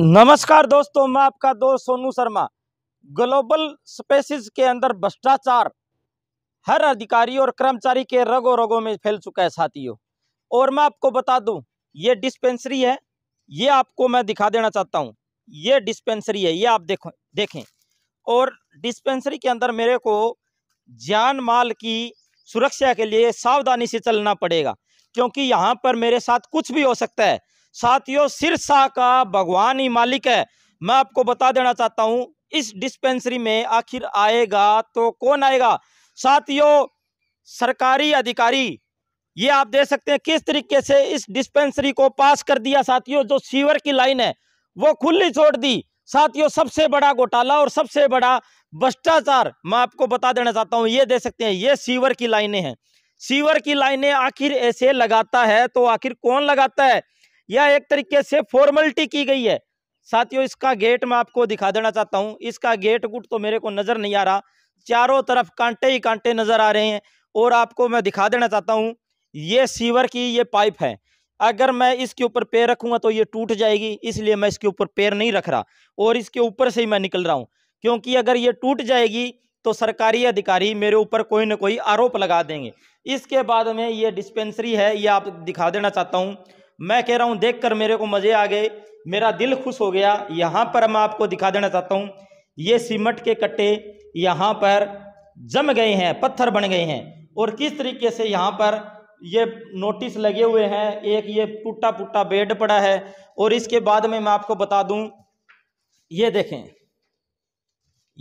नमस्कार दोस्तों मैं आपका दोस्त सोनू शर्मा ग्लोबल स्पेसिस के अंदर भ्रष्टाचार हर अधिकारी और कर्मचारी के रगो रगों में फैल चुका है साथियों और मैं आपको बता दूं ये डिस्पेंसरी है ये आपको मैं दिखा देना चाहता हूं ये डिस्पेंसरी है ये आप देखो देखें और डिस्पेंसरी के अंदर मेरे को जान माल की सुरक्षा के लिए सावधानी से चलना पड़ेगा क्योंकि यहाँ पर मेरे साथ कुछ भी हो सकता है साथियों सिरसा का भगवान ही मालिक है मैं आपको बता देना चाहता हूँ इस डिस्पेंसरी में आखिर आएगा तो कौन आएगा साथियों सरकारी अधिकारी ये आप देख सकते हैं किस तरीके से इस डिस्पेंसरी को पास कर दिया साथियों जो सीवर की लाइन है वो खुली छोड़ दी साथियों सबसे बड़ा घोटाला और सबसे बड़ा भ्रष्टाचार मैं आपको बता देना चाहता हूँ ये देख सकते हैं ये सीवर की लाइनें हैं सीवर की लाइनें आखिर ऐसे लगाता है तो आखिर कौन लगाता है यह एक तरीके से फॉर्मेलिटी की गई है साथियों इसका गेट मैं आपको दिखा देना चाहता हूँ इसका गेट गुट तो मेरे को नज़र नहीं आ रहा चारों तरफ कांटे ही कांटे नज़र आ रहे हैं और आपको मैं दिखा देना चाहता हूँ ये सीवर की ये पाइप है अगर मैं इसके ऊपर पैर रखूंगा तो ये टूट जाएगी इसलिए मैं इसके ऊपर पैर नहीं रख रहा और इसके ऊपर से ही मैं निकल रहा हूँ क्योंकि अगर ये टूट जाएगी तो सरकारी अधिकारी मेरे ऊपर कोई ना कोई आरोप लगा देंगे इसके बाद में ये डिस्पेंसरी है ये आप दिखा देना चाहता हूँ मैं कह रहा हूँ देख कर मेरे को मज़े आ गए मेरा दिल खुश हो गया यहाँ पर मैं आपको दिखा देना चाहता हूँ ये सीमट के कट्टे यहाँ पर जम गए हैं पत्थर बन गए हैं और किस तरीके से यहाँ पर ये नोटिस लगे हुए हैं एक ये टूटा फूटा बेड पड़ा है और इसके बाद में मैं आपको बता दूं ये देखें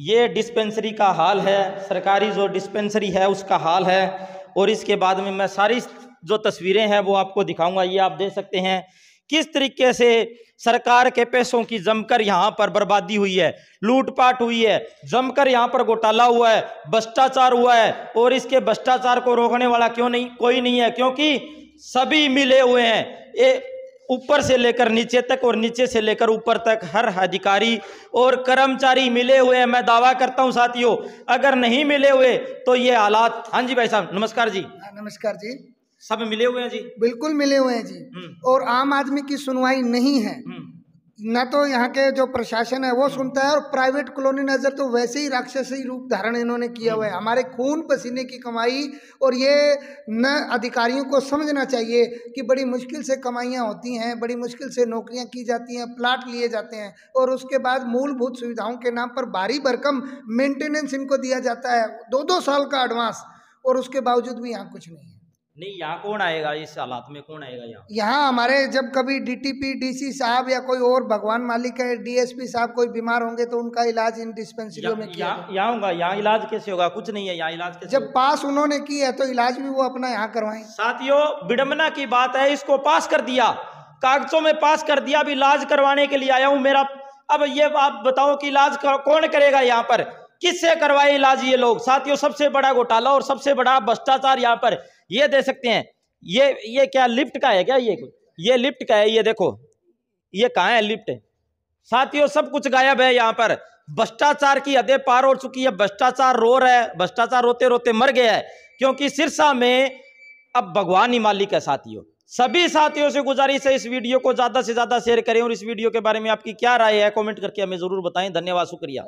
ये डिस्पेंसरी का हाल है सरकारी जो डिस्पेंसरी है उसका हाल है और इसके बाद में मैं सारी जो तस्वीरें हैं वो आपको दिखाऊंगा ये आप देख सकते हैं किस तरीके से सरकार के पैसों की जमकर यहाँ पर बर्बादी हुई है लूटपाट हुई है जमकर यहाँ पर घोटाला हुआ है भ्रष्टाचार हुआ है और इसके भ्रष्टाचार को रोकने वाला क्यों नहीं कोई नहीं है क्योंकि सभी मिले हुए हैं ये ऊपर से लेकर नीचे तक और नीचे से लेकर ऊपर तक हर अधिकारी और कर्मचारी मिले हुए हैं मैं दावा करता हूँ साथियों अगर नहीं मिले हुए तो ये हालात हाँ जी भाई साहब नमस्कार जी हाँ, नमस्कार जी सब मिले हुए हैं जी बिल्कुल मिले हुए हैं जी हम्म। और आम आदमी की सुनवाई नहीं है हम्म। न तो यहाँ के जो प्रशासन है वो सुनता है और प्राइवेट कॉलोनी नजर तो वैसे ही राक्षसी रूप धारण इन्होंने किया हुआ है हम्म। हमारे खून पसीने की कमाई और ये न अधिकारियों को समझना चाहिए कि बड़ी मुश्किल से कमाइयाँ होती हैं बड़ी मुश्किल से नौकरियाँ की जाती हैं प्लाट लिए जाते हैं और उसके बाद मूलभूत सुविधाओं के नाम पर भारी भरकम मेंटेनेंस इनको दिया जाता है दो दो साल का एडवांस और उसके बावजूद भी यहाँ कुछ नहीं है नहीं यहाँ कौन आएगा इस हालात में कौन आएगा यहाँ यहाँ हमारे जब कभी डीटीपी डीसी साहब या कोई और भगवान मालिक है डीएसपी साहब कोई बीमार होंगे तो उनका इलाज इन डिस्पेंसरियों में किया यहाँ होगा यहाँ इलाज कैसे होगा कुछ नहीं है यहाँ इलाज कैसे जब पास उन्होंने की है तो इलाज भी वो अपना यहाँ करवाए साथियों विडम्बना की बात है इसको पास कर दिया कागजों में पास कर दिया अभी इलाज करवाने के लिए आया हूँ मेरा अब ये आप बताओ कि इलाज कौन करेगा यहाँ पर किससे करवाए इलाज ये लोग साथियों सबसे बड़ा घोटाला और सबसे बड़ा भ्रष्टाचार यहाँ पर ये दे सकते हैं ये ये क्या लिफ्ट का है क्या ये ये लिफ्ट का है ये देखो ये कहाँ है लिफ्ट साथियों सब कुछ गायब है यहाँ पर भ्रष्टाचार की अदे पार हो चुकी है भ्रष्टाचार रो रहा है भ्रष्टाचार रोते रोते मर गया है क्योंकि सिरसा में अब भगवान ही मालिक है साथियों सभी साथियों से गुजारिश है इस वीडियो को ज्यादा से ज्यादा शेयर करें और इस वीडियो के बारे में आपकी क्या राय है कमेंट करके हमें जरूर बताएं धन्यवाद शुक्रिया